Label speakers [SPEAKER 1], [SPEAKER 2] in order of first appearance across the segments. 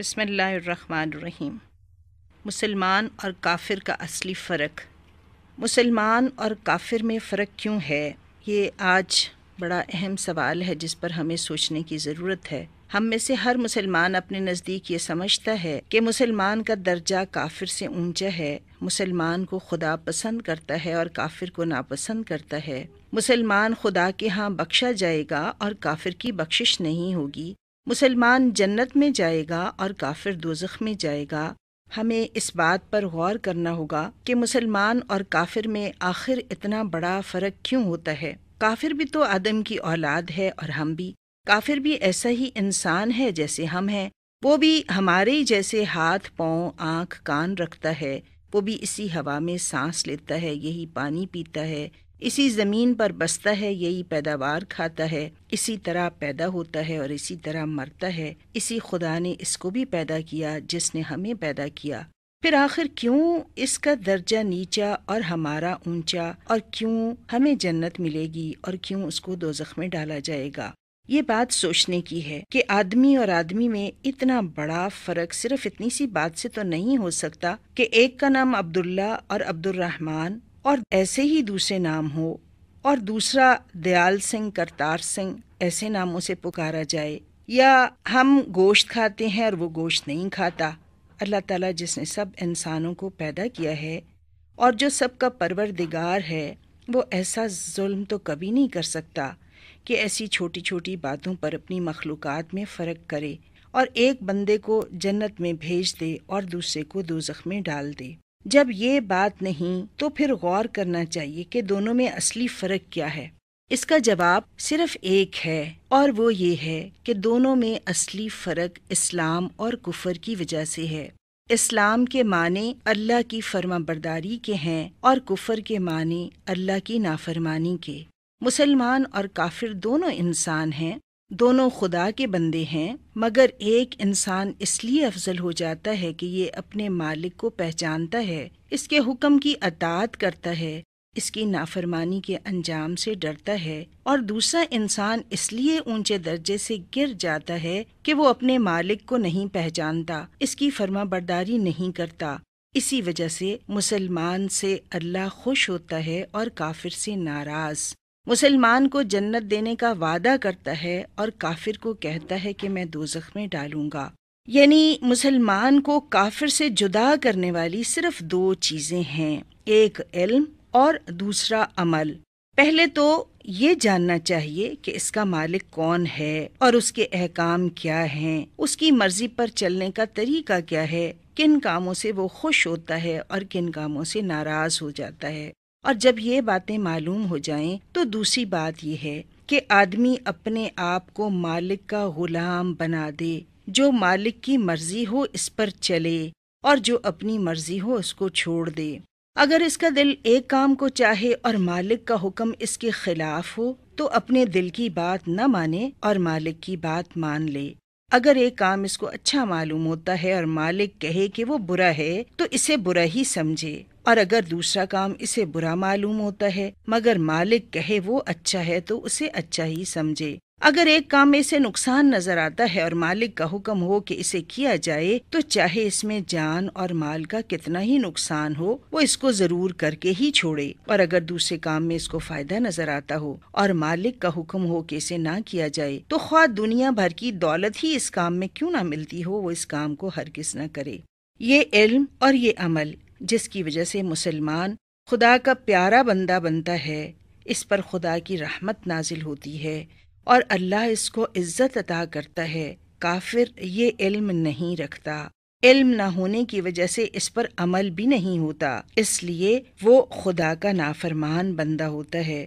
[SPEAKER 1] बिसमीम मुसलमान और काफिर का असली फ़र्क मुसलमान और काफिर में फ़र्क क्यों है ये आज बड़ा अहम सवाल है जिस पर हमें सोचने की ज़रूरत है हम में से हर मुसलमान अपने नज़दीक ये समझता है कि मुसलमान का दर्जा काफिर से ऊंचा है मुसलमान को खुदा पसंद करता है और काफिर को नापसंद करता है मुसलमान खुदा के यहाँ बख्शा जाएगा और काफिर की बख्शिश नहीं होगी मुसलमान जन्नत में जाएगा और काफिर दोजख में जाएगा हमें इस बात पर गौर करना होगा कि मुसलमान और काफिर में आखिर इतना बड़ा फ़र्क क्यों होता है काफिर भी तो आदम की औलाद है और हम भी काफिर भी ऐसा ही इंसान है जैसे हम हैं वो भी हमारे ही जैसे हाथ पाँव आँख कान रखता है वो भी इसी हवा में सांस लेता है यही पानी पीता है इसी जमीन पर बसता है यही पैदावार खाता है इसी तरह पैदा होता है और इसी तरह मरता है इसी खुदा ने इसको भी पैदा किया जिसने हमें पैदा किया फिर आखिर क्यों इसका दर्जा नीचा और हमारा ऊंचा और क्यों हमें जन्नत मिलेगी और क्यों उसको जख्म में डाला जाएगा ये बात सोचने की है कि आदमी और आदमी में इतना बड़ा फर्क सिर्फ इतनी सी बात से तो नहीं हो सकता कि एक का नाम अब्दुल्ला और अब्दुलरहमान और ऐसे ही दूसरे नाम हो और दूसरा दयाल सिंह करतार सिंह ऐसे नामों से पुकारा जाए या हम गोश्त खाते हैं और वो गोश्त नहीं खाता अल्लाह ताला जिसने सब इंसानों को पैदा किया है और जो सबका परवरदिगार है वो ऐसा जुल्म तो कभी नहीं कर सकता कि ऐसी छोटी छोटी बातों पर अपनी मखलूक में फ़र्क करे और एक बंदे को जन्नत में भेज दे और दूसरे को दो में डाल दे जब ये बात नहीं तो फिर गौर करना चाहिए कि दोनों में असली फर्क क्या है इसका जवाब सिर्फ एक है और वो ये है कि दोनों में असली फ़र्क इस्लाम और कुफर की वजह से है इस्लाम के माने अल्लाह की फर्माबरदारी के हैं और कुफर के माने अल्लाह की नाफरमानी के मुसलमान और काफिर दोनों इंसान हैं दोनों खुदा के बंदे हैं मगर एक इंसान इसलिए अफजल हो जाता है कि ये अपने मालिक को पहचानता है इसके हुक्म की अतात करता है इसकी नाफरमानी के अंजाम से डरता है और दूसरा इंसान इसलिए ऊंचे दर्जे से गिर जाता है कि वो अपने मालिक को नहीं पहचानता इसकी फर्मा बर्दारी नहीं करता इसी वजह से मुसलमान से अल्लाह खुश होता है और काफिर से नाराज़ मुसलमान को जन्नत देने का वादा करता है और काफिर को कहता है कि मैं दो में डालूंगा यानी मुसलमान को काफिर से जुदा करने वाली सिर्फ दो चीज़ें हैं एक इल्म और दूसरा अमल पहले तो ये जानना चाहिए कि इसका मालिक कौन है और उसके अहकाम क्या हैं, उसकी मर्जी पर चलने का तरीका क्या है किन कामों से वो खुश होता है और किन कामों से नाराज हो जाता है और जब ये बातें मालूम हो जाएं तो दूसरी बात यह है कि आदमी अपने आप को मालिक का गुलाम बना दे जो मालिक की मर्जी हो इस पर चले और जो अपनी मर्जी हो उसको छोड़ दे अगर इसका दिल एक काम को चाहे और मालिक का हुक्म इसके खिलाफ हो तो अपने दिल की बात न माने और मालिक की बात मान ले अगर एक काम इसको अच्छा मालूम होता है और मालिक कहे कि वो बुरा है तो इसे बुरा ही समझे और अगर दूसरा काम इसे बुरा मालूम होता है मगर मालिक कहे वो अच्छा है तो उसे अच्छा ही समझे अगर एक काम में इसे नुकसान नजर आता है और मालिक का हुक्म हो कि इसे किया जाए तो चाहे इसमें जान और माल का कितना ही नुकसान हो वो इसको जरूर करके ही छोड़े और अगर दूसरे काम में इसको फायदा नजर आता हो और मालिक का हुक्म हो कि इसे ना किया जाए तो ख्वा दुनिया भर की दौलत ही इस काम में क्यों ना मिलती हो वो इस काम को हर किस न करे ये इल्म और ये अमल जिसकी वजह से मुसलमान खुदा का प्यारा बंदा बनता है इस पर खुदा की रहमत नाजिल होती है और अल्लाह इसको इज्जत अदा करता है काफिर ये इल्म नहीं रखता इल्म न होने की वजह से इस पर अमल भी नहीं होता इसलिए वो खुदा का नाफरमान बंदा होता है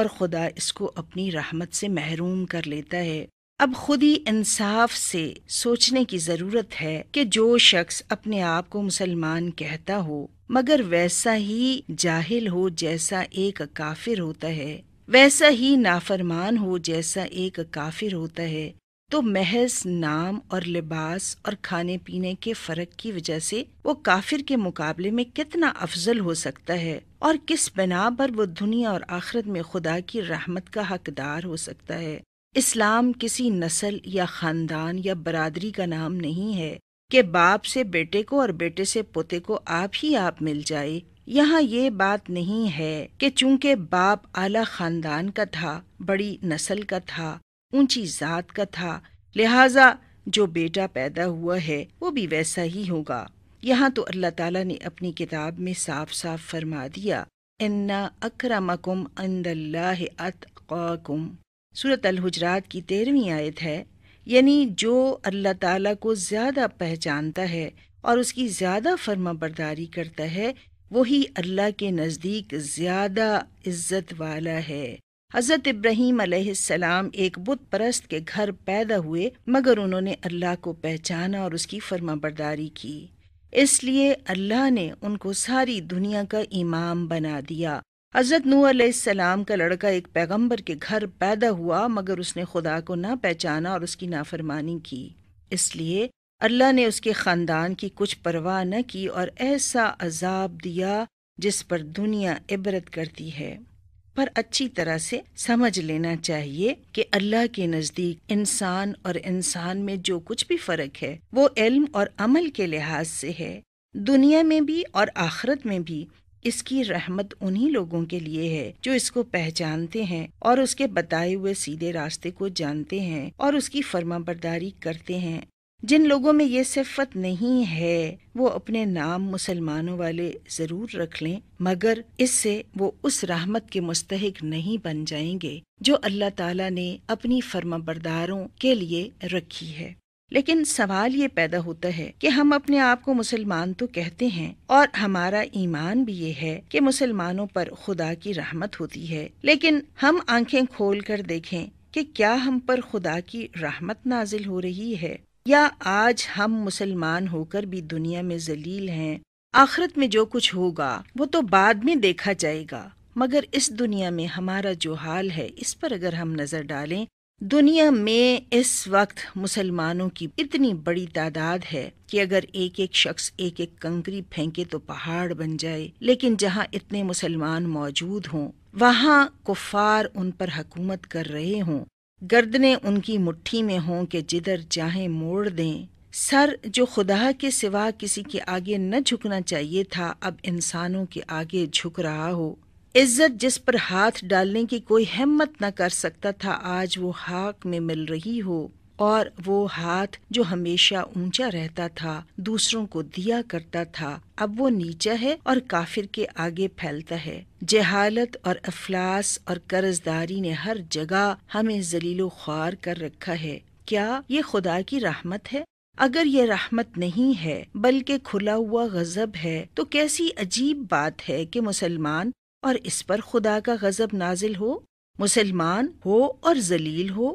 [SPEAKER 1] और खुदा इसको अपनी रहमत से महरूम कर लेता है अब खुद ही इंसाफ से सोचने की ज़रूरत है कि जो शख्स अपने आप को मुसलमान कहता हो मगर वैसा ही जाहिल हो जैसा एक काफिर होता है वैसा ही नाफरमान हो जैसा एक काफिर होता है तो महज नाम और लिबास और खाने पीने के फर्क की वजह से वो काफिर के मुकाबले में कितना अफजल हो सकता है और किस बना पर वो दुनिया और आख़रत में खुदा की रहमत का हकदार हो सकता है इस्लाम किसी नस्ल या ख़ानदान या बरादरी का नाम नहीं है कि बाप से बेटे को और बेटे से पोते को आप ही आप मिल जाए यहाँ ये बात नहीं है कि चूंकि बाप आला खानदान का था बड़ी नस्ल का था ऊंची जात का था लिहाजा जो बेटा पैदा हुआ है वो भी वैसा ही होगा यहाँ तो अल्लाह ताला ने अपनी किताब में साफ साफ फरमा दिया इन्ना अक्रमकुम अंदल्लाह अतकाकुम सूरत अलहजरात की तेरहवीं आयत है यानी जो अल्लाह ताला को ज़्यादा पहचानता है और उसकी ज़्यादा फर्मा बरदारी करता है वही अल्लाह के नज़दीक ज़्यादा इज्जत वाला है हज़रत इब्राहीम सलाम एक बुत परस्त के घर पैदा हुए मगर उन्होंने अल्लाह को पहचाना और उसकी फर्मा बरदारी की इसलिए अल्लाह ने उनको सारी दुनिया का इमाम बना दिया हज़रत नू सलाम का लड़का एक पैगंबर के घर पैदा हुआ मगर उसने खुदा को ना पहचाना और उसकी नाफरमानी की इसलिए अल्लाह ने उसके ख़ानदान की कुछ परवाह न की और ऐसा अजाब दिया जिस पर दुनिया इबरत करती है पर अच्छी तरह से समझ लेना चाहिए कि अल्लाह के नज़दीक इंसान और इंसान में जो कुछ भी फ़र्क है वो इल्म और अमल के लिहाज से है दुनिया में भी और आखरत में भी इसकी रहमत उन्हीं लोगों के लिए है जो इसको पहचानते हैं और उसके बताए हुए सीधे रास्ते को जानते हैं और उसकी फर्माबरदारी करते हैं जिन लोगों में ये सिफत नहीं है वो अपने नाम मुसलमानों वाले जरूर रख लें मगर इससे वो उस रहमत के मुस्तक नहीं बन जाएंगे जो अल्लाह ताला ने अपनी फर्माबरदारों के लिए रखी है लेकिन सवाल ये पैदा होता है कि हम अपने आप को मुसलमान तो कहते हैं और हमारा ईमान भी ये है कि मुसलमानों पर खुदा की रहमत होती है लेकिन हम आंखें खोल कर देखें कि क्या हम पर खुदा की रहमत नाजिल हो रही है या आज हम मुसलमान होकर भी दुनिया में जलील हैं आखिरत में जो कुछ होगा वो तो बाद में देखा जाएगा मगर इस दुनिया में हमारा जो हाल है इस पर अगर हम नजर डालें दुनिया में इस वक्त मुसलमानों की इतनी बड़ी तादाद है कि अगर एक एक शख्स एक एक कंकरी फेंके तो पहाड़ बन जाए लेकिन जहां इतने मुसलमान मौजूद हों वहां कुफार उन पर हकूमत कर रहे हों गर्दने उनकी मुट्ठी में हों के जिधर चाहें मोड़ दें सर जो खुदा के सिवा किसी के आगे न झुकना चाहिए था अब इंसानों के आगे झुक रहा हो इज्जत जिस पर हाथ डालने की कोई हिम्मत न कर सकता था आज वो हाक में मिल रही हो और वो हाथ जो हमेशा ऊंचा रहता था दूसरों को दिया करता था अब वो नीचा है और काफिर के आगे फैलता है जहालत और अफलास और कर्जदारी ने हर जगह हमें जलीलो ख्वार कर रखा है क्या ये खुदा की रहमत है अगर ये रहमत नहीं है बल्कि खुला हुआ गजब है तो कैसी अजीब बात है कि मुसलमान और इस पर खुदा का गजब नाजिल हो मुसलमान हो और जलील हो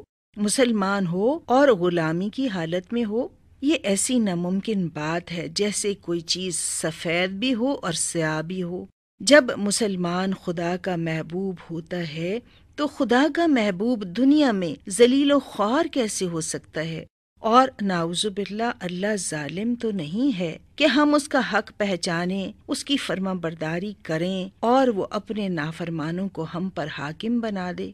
[SPEAKER 1] मुसलमान हो और गुलामी की हालत में हो ये ऐसी नामुमकिन बात है जैसे कोई चीज सफेद भी हो और स्याह भी हो जब मुसलमान खुदा का महबूब होता है तो खुदा का महबूब दुनिया में जलील ख्वार कैसे हो सकता है और नाउजुबिल्ला अल्लाह जालिम तो नहीं है कि हम उसका हक पहचाने उसकी फर्मा बरदारी करें और वो अपने नाफरमानों को हम पर हाकिम बना दे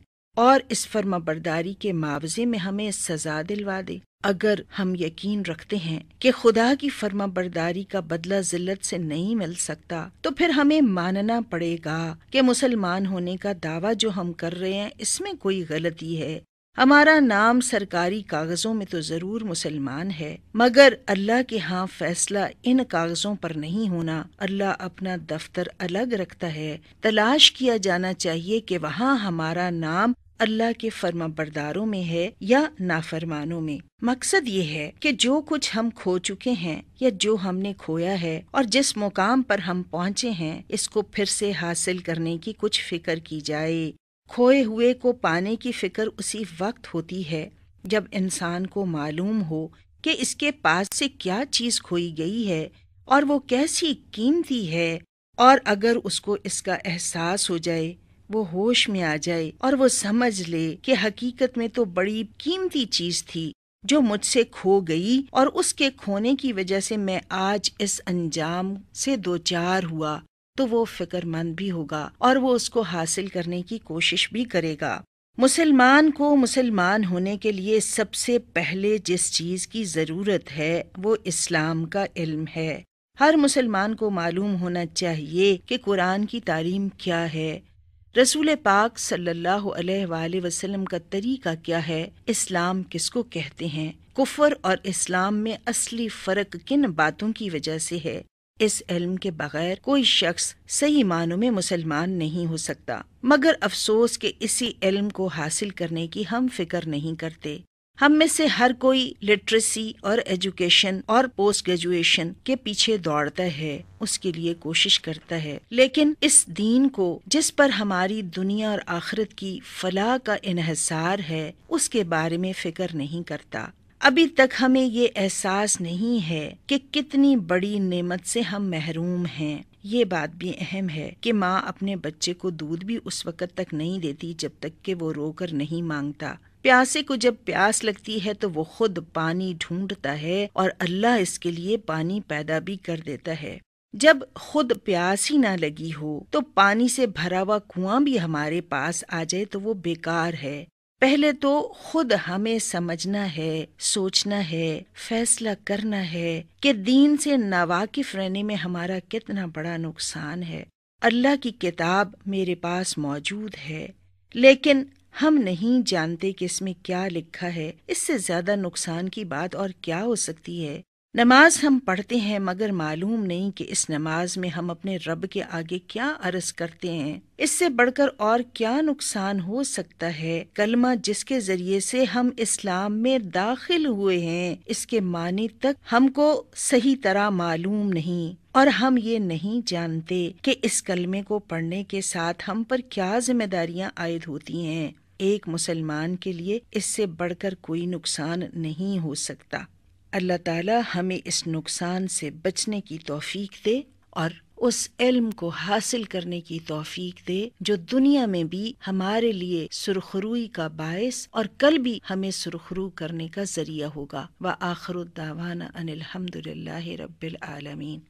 [SPEAKER 1] और इस फर्मा बरदारी के मुआवजे में हमें सजा दिलवा दे अगर हम यकीन रखते हैं कि खुदा की फर्मा बरदारी का बदला जिल्लत से नहीं मिल सकता तो फिर हमें मानना पड़ेगा कि मुसलमान होने का दावा जो हम कर रहे हैं इसमें कोई गलती है हमारा नाम सरकारी कागज़ों में तो ज़रूर मुसलमान है मगर अल्लाह के यहाँ फैसला इन कागज़ों पर नहीं होना अल्लाह अपना दफ्तर अलग रखता है तलाश किया जाना चाहिए कि वहाँ हमारा नाम अल्लाह के फर्मा बरदारों में है या नाफरमानों में मकसद ये है कि जो कुछ हम खो चुके हैं या जो हमने खोया है और जिस मुकाम पर हम पहुँचे हैं इसको फिर से हासिल करने की कुछ फिक्र की जाए खोए हुए को पाने की फिक्र उसी वक्त होती है जब इंसान को मालूम हो कि इसके पास से क्या चीज़ खोई गई है और वो कैसी कीमती है और अगर उसको इसका एहसास हो जाए वो होश में आ जाए और वो समझ ले कि हकीकत में तो बड़ी कीमती चीज थी जो मुझसे खो गई और उसके खोने की वजह से मैं आज इस अंजाम से दो चार हुआ तो वो फिक्रमंद भी होगा और वो उसको हासिल करने की कोशिश भी करेगा मुसलमान को मुसलमान होने के लिए सबसे पहले जिस चीज़ की ज़रूरत है वो इस्लाम का इल्म है हर मुसलमान को मालूम होना चाहिए कि कुरान की तालीम क्या है रसूल पाक सल्लल्लाहु अलैहि वसल्लम का तरीका क्या है इस्लाम किसको कहते हैं कुफर और इस्लाम में असली फ़र्क किन बातों की वजह से है इस इल्म के बगैर कोई शख्स सही मानों में मुसलमान नहीं हो सकता मगर अफसोस के इसी इल्म को हासिल करने की हम फिक्र नहीं करते हम में से हर कोई लिटरेसी और एजुकेशन और पोस्ट ग्रेजुएशन के पीछे दौड़ता है उसके लिए कोशिश करता है लेकिन इस दीन को जिस पर हमारी दुनिया और आखिरत की फलाह का इनहसार है उसके बारे में फिक्र नहीं करता अभी तक हमें ये एहसास नहीं है कि कितनी बड़ी नेमत से हम महरूम हैं ये बात भी अहम है कि माँ अपने बच्चे को दूध भी उस वक़्त तक नहीं देती जब तक कि वो रोकर नहीं मांगता प्यासे को जब प्यास लगती है तो वो खुद पानी ढूंढता है और अल्लाह इसके लिए पानी पैदा भी कर देता है जब खुद प्यास ही ना लगी हो तो पानी से भरा हुआ कुआं भी हमारे पास आ जाए तो वो बेकार है पहले तो खुद हमें समझना है सोचना है फैसला करना है कि दीन से नावाकिफ रहने में हमारा कितना बड़ा नुकसान है अल्लाह की किताब मेरे पास मौजूद है लेकिन हम नहीं जानते कि इसमें क्या लिखा है इससे ज्यादा नुकसान की बात और क्या हो सकती है नमाज हम पढ़ते हैं मगर मालूम नहीं कि इस नमाज में हम अपने रब के आगे क्या अर्ज करते हैं इससे बढ़कर और क्या नुकसान हो सकता है कलमा जिसके जरिए से हम इस्लाम में दाखिल हुए हैं इसके माने तक हमको सही तरह मालूम नहीं और हम ये नहीं जानते कि इस कलमे को पढ़ने के साथ हम पर क्या जिम्मेदारियां आयद होती हैं एक मुसलमान के लिए इससे बढ़कर कोई नुकसान नहीं हो सकता अल्लाह ताला हमें इस नुकसान से बचने की तौफीक दे और उस इल्म को हासिल करने की तौफीक दे जो दुनिया में भी हमारे लिए सुरखरुई का बायस और कल भी हमें सुरखरू करने का जरिया होगा व आखरुद्दावाना अनिलहमदिल्ला रबालमीन